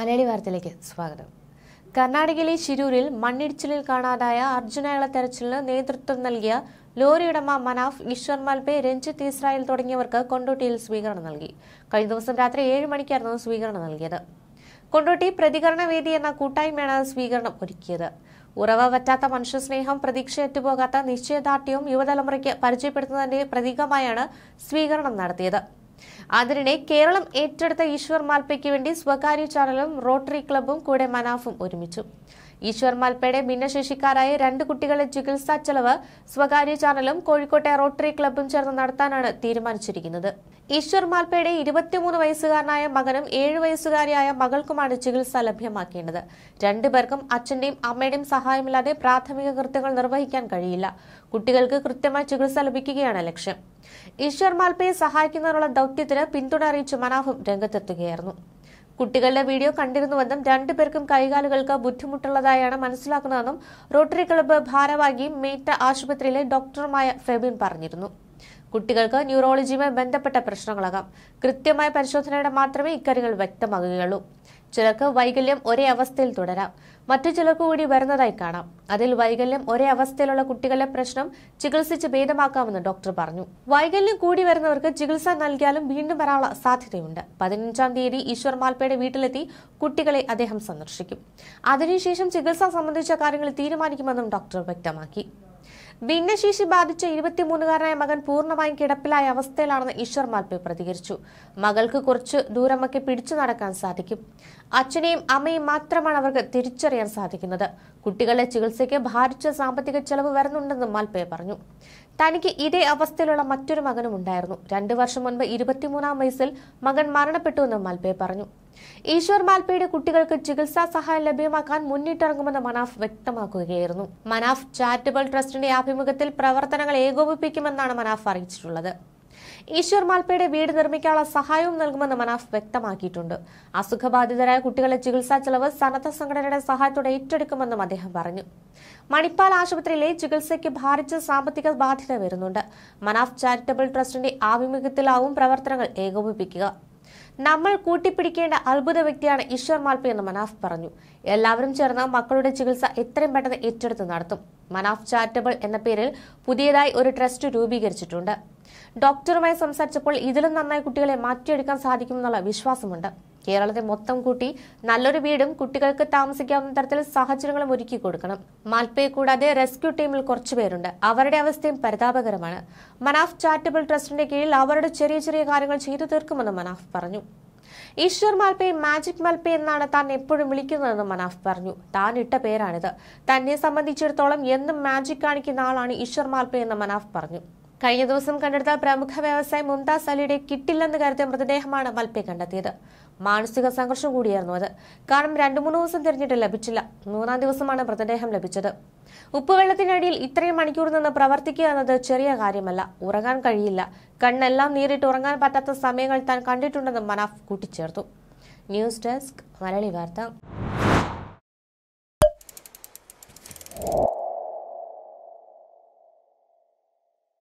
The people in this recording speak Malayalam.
മലയാളി വാർത്തയിലേക്ക് സ്വാഗതം കർണാടകയിലെ ശിരൂരിൽ മണ്ണിടിച്ചിലിൽ കാണാതായ അർജുനയാളെ തെരച്ചിലിന് നേതൃത്വം നൽകിയ ഉടമ മനാഫ് ഈശ്വർ മൽപെ രഞ്ജിത്ത് ഇസ്രായേൽ തുടങ്ങിയവർക്ക് കൊണ്ടോട്ടിയിൽ സ്വീകരണം നൽകി കഴിഞ്ഞ ദിവസം രാത്രി ഏഴ് മണിക്കായിരുന്നു സ്വീകരണം നൽകിയത് കൊണ്ടോട്ടി പ്രതികരണവേദി എന്ന കൂട്ടായ്മയാണ് സ്വീകരണം ഒരുക്കിയത് ഉറവ പറ്റാത്ത മനുഷ്യസ്നേഹം പ്രതീക്ഷയറ്റുപോകാത്ത നിശ്ചയദാർഢ്യവും യുവതലമുറയ്ക്ക് പരിചയപ്പെടുത്തുന്നതിന്റെ പ്രതീകമായാണ് സ്വീകരണം നടത്തിയത് അതിനിടെ കേരളം ഏറ്റെടുത്ത ഈശ്വർ മാൽപ്പയ്ക്ക് വേണ്ടി സ്വകാര്യ ചാനലും റോട്ടറി ക്ലബ്ബും കൂടെ മനാഫും ഒരുമിച്ചു ഈശ്വർ മൽപ്പയുടെ ഭിന്നശേഷിക്കാരായ രണ്ട് കുട്ടികളെ ചികിത്സാ ചെലവ് സ്വകാര്യ ചാനലും കോഴിക്കോട്ടെ റോട്ടറി ക്ലബ്ബും ചേർന്ന് നടത്താനാണ് തീരുമാനിച്ചിരിക്കുന്നത് ഈശ്വർ മാൽപ്പയുടെ ഇരുപത്തിമൂന്ന് വയസ്സുകാരനായ മകനും ഏഴ് വയസ്സുകാരിയായ മകൾക്കുമാണ് ചികിത്സ ലഭ്യമാക്കേണ്ടത് രണ്ടുപേർക്കും അച്ഛന്റെയും അമ്മയുടെയും സഹായമില്ലാതെ പ്രാഥമിക കൃത്യങ്ങൾ നിർവഹിക്കാൻ കഴിയില്ല കുട്ടികൾക്ക് കൃത്യമായ ചികിത്സ ലഭിക്കുകയാണ് ലക്ഷ്യം ഈശ്വർ മാൽപ്പയെ സഹായിക്കുന്നതിനുള്ള ദൌത്യത്തിന് പിന്തുണ അറിയിച്ച് മനാഹും രംഗത്തെത്തുകയായിരുന്നു കുട്ടികളുടെ വീഡിയോ കണ്ടിരുന്നുവെന്നും രണ്ടുപേർക്കും കൈകാലുകൾക്ക് ബുദ്ധിമുട്ടുള്ളതായാണ് മനസ്സിലാക്കുന്നതെന്നും റോട്ടറി ക്ലബ്ബ് ഭാരവാഹി മേറ്റ ആശുപത്രിയിലെ ഡോക്ടറുമായ ഫെബിൻ പറഞ്ഞിരുന്നു കുട്ടികൾക്ക് ന്യൂറോളജിയുമായി ബന്ധപ്പെട്ട പ്രശ്നങ്ങളാകാം കൃത്യമായ പരിശോധനയുടെ മാത്രമേ ഇക്കാര്യങ്ങൾ വ്യക്തമാകുകയുള്ളൂ ചിലർക്ക് വൈകല്യം ഒരേ അവസ്ഥയിൽ തുടരാം മറ്റു ചിലർക്ക് കൂടി വരുന്നതായി കാണാം അതിൽ വൈകല്യം ഒരേ അവസ്ഥയിലുള്ള കുട്ടികളുടെ പ്രശ്നം ചികിത്സിച്ച് ഭേദമാക്കാമെന്ന് ഡോക്ടർ പറഞ്ഞു വൈകല്യം കൂടി വരുന്നവർക്ക് ചികിത്സ നൽകിയാലും വീണ്ടും വരാനുള്ള സാധ്യതയുണ്ട് പതിനഞ്ചാം തീയതി ഈശ്വർ മാൽപ്പയുടെ വീട്ടിലെത്തി കുട്ടികളെ അദ്ദേഹം സന്ദർശിക്കും അതിനുശേഷം ചികിത്സ സംബന്ധിച്ച കാര്യങ്ങൾ തീരുമാനിക്കുമെന്നും ഡോക്ടർ വ്യക്തമാക്കി ഭിന്നശേഷി ബാധിച്ച ഇരുപത്തിമൂന്നുകാരനായ മകൻ പൂർണ്ണമായും കിടപ്പിലായ അവസ്ഥയിലാണെന്ന് ഈശ്വർ മാൽപ്പെ പ്രതികരിച്ചു മകൾക്ക് കുറച്ച് ദൂരമൊക്കെ പിടിച്ചു നടക്കാൻ സാധിക്കും അച്ഛനെയും അമ്മയും മാത്രമാണ് അവർക്ക് തിരിച്ചറിയാൻ സാധിക്കുന്നത് കുട്ടികളെ ചികിത്സയ്ക്ക് ഭാരിച്ച സാമ്പത്തിക ചെലവ് വരുന്നുണ്ടെന്നും മാൽപ്പയെ പറഞ്ഞു തനിക്ക് ഇതേ അവസ്ഥയിലുള്ള മറ്റൊരു മകനും ഉണ്ടായിരുന്നു രണ്ടു വർഷം മുൻപ് ഇരുപത്തിമൂന്നാം വയസ്സിൽ മകൻ മരണപ്പെട്ടുവെന്നും മാൽപ്പയെ പറഞ്ഞു ഈശ്വർ മാൽപ്പയുടെ കുട്ടികൾക്ക് ചികിത്സാ സഹായം ലഭ്യമാക്കാൻ മുന്നിട്ടിറങ്ങുമെന്ന് മനാഫ് വ്യക്തമാക്കുകയായിരുന്നു മനാഫ് ചാരിറ്റബിൾ ട്രസ്റ്റിന്റെ ആഭിമുഖ്യത്തിൽ പ്രവർത്തനങ്ങൾ ഏകോപിപ്പിക്കുമെന്നാണ് മനാഫ് അറിയിച്ചിട്ടുള്ളത് ഈശ്വർ മാൽപ്പയുടെ വീട് നിർമ്മിക്കാനുള്ള സഹായവും നൽകുമെന്ന് മനാഫ് വ്യക്തമാക്കിയിട്ടുണ്ട് അസുഖബാധിതരായ കുട്ടികളുടെ ചികിത്സാ ചെലവ് സന്നദ്ധ സംഘടനയുടെ സഹായത്തോടെ ഏറ്റെടുക്കുമെന്നും അദ്ദേഹം പറഞ്ഞു മണിപ്പാൽ ആശുപത്രിയിലെ ചികിത്സയ്ക്ക് ഭാരിച്ച സാമ്പത്തിക ബാധ്യത വരുന്നുണ്ട് മനാഫ് ചാരിറ്റബിൾ ട്രസ്റ്റിന്റെ ആഭിമുഖ്യത്തിലാവും പ്രവർത്തനങ്ങൾ ഏകോപിപ്പിക്കുക നമ്മൾ കൂട്ടിപ്പിടിക്കേണ്ട അത്ഭുത വ്യക്തിയാണ് ഈശ്വർ മാൽപ്പി എന്ന് മനാഫ് പറഞ്ഞു എല്ലാവരും ചേർന്ന് മക്കളുടെ ചികിത്സ എത്രയും പെട്ടെന്ന് ഏറ്റെടുത്ത് നടത്തും മനാഫ് ചാരിറ്റബിൾ എന്ന പേരിൽ പുതിയതായി ഒരു ട്രസ്റ്റ് രൂപീകരിച്ചിട്ടുണ്ട് ഡോക്ടറുമായി സംസാരിച്ചപ്പോൾ ഇതിലും നന്നായി കുട്ടികളെ മാറ്റിയെടുക്കാൻ സാധിക്കുമെന്നുള്ള വിശ്വാസമുണ്ട് കേരളത്തെ മൊത്തം കൂട്ടി നല്ലൊരു വീടും കുട്ടികൾക്ക് താമസിക്കാവുന്ന തരത്തിൽ സാഹചര്യങ്ങളും ഒരുക്കി കൊടുക്കണം മാൽപ്പയെ കൂടാതെ റെസ്ക്യൂ ടീമിൽ കുറച്ചുപേരുണ്ട് അവരുടെ അവസ്ഥയും പരിതാപകരമാണ് മനാഫ് ചാരിറ്റബിൾ ട്രസ്റ്റിന്റെ കീഴിൽ അവരുടെ ചെറിയ ചെറിയ കാര്യങ്ങൾ ചെയ്തു തീർക്കുമെന്ന് മനാഫ് പറഞ്ഞു ഈശ്വർ മാൽപ്പെ മാജിക് മാൽപ്പെ എന്നാണ് താൻ എപ്പോഴും വിളിക്കുന്നതെന്ന് മനാഫ് പറഞ്ഞു താൻ ഇട്ട പേരാണിത് തന്നെ സംബന്ധിച്ചിടത്തോളം എന്നും മാജിക് കാണിക്കുന്ന ആളാണ് ഈശ്വർ മാൽപ്പെ എന്ന് മനാഫ് പറഞ്ഞു കഴിഞ്ഞ ദിവസം കണ്ടെടുത്ത പ്രമുഖ വ്യവസായി മുംതാസ് അലിയുടെ കിട്ടില്ലെന്ന് കരുതിയ മൃതദേഹമാണ് മൽപ്പെ കണ്ടെത്തിയത് മാനസിക സംഘർഷം കൂടിയായിരുന്നു അത് കാരണം രണ്ടു മൂന്ന് ദിവസം തിരഞ്ഞിട്ട് ലഭിച്ചില്ല മൂന്നാം ദിവസമാണ് മൃതദേഹം ലഭിച്ചത് ഉപ്പുവെള്ളത്തിനടിയിൽ ഇത്രയും മണിക്കൂർ നിന്ന് പ്രവർത്തിക്കുക എന്നത് ചെറിയ കാര്യമല്ല ഉറങ്ങാൻ കഴിയില്ല കണ്ണെല്ലാം നേരിട്ട് ഉറങ്ങാൻ പറ്റാത്ത സമയങ്ങൾ താൻ കണ്ടിട്ടുണ്ടെന്ന് മനാഫ് കൂട്ടിച്ചേർത്തു ന്യൂസ് ഡെസ്ക് മലയാളി വാർത്ത